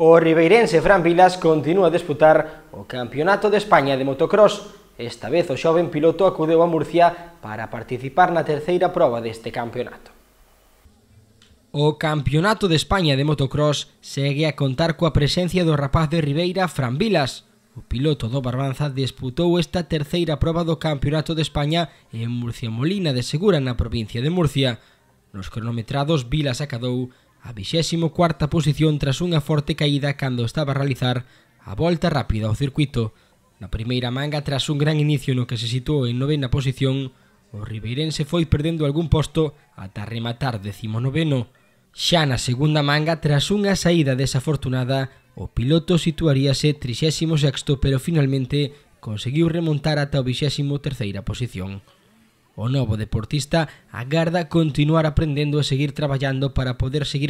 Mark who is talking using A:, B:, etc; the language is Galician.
A: O ribeirense Fran Vilas continúa a disputar o Campeonato de España de motocross. Esta vez o xoven piloto acudeu a Murcia para participar na terceira proba deste campeonato. O Campeonato de España de motocross segue a contar coa presencia do rapaz de Ribeira Fran Vilas, O piloto do Barbanza disputou esta terceira proba do Campeonato de España en Murcia Molina de Segura na provincia de Murcia. Nos cronometrados Vilas acadou a 24ª posición tras unha forte caída cando estaba a realizar a volta rápida ao circuito. Na primeira manga, tras un gran inicio no que se situou en novena posición, o ribeirense foi perdendo algún posto ata rematar noveno. Xa na segunda manga, tras unha saída desafortunada, o piloto situaríase 36 º pero finalmente conseguiu remontar ata o 23 ª posición. o nuevo deportista agarda continuar aprendiendo y e seguir trabajando para poder seguir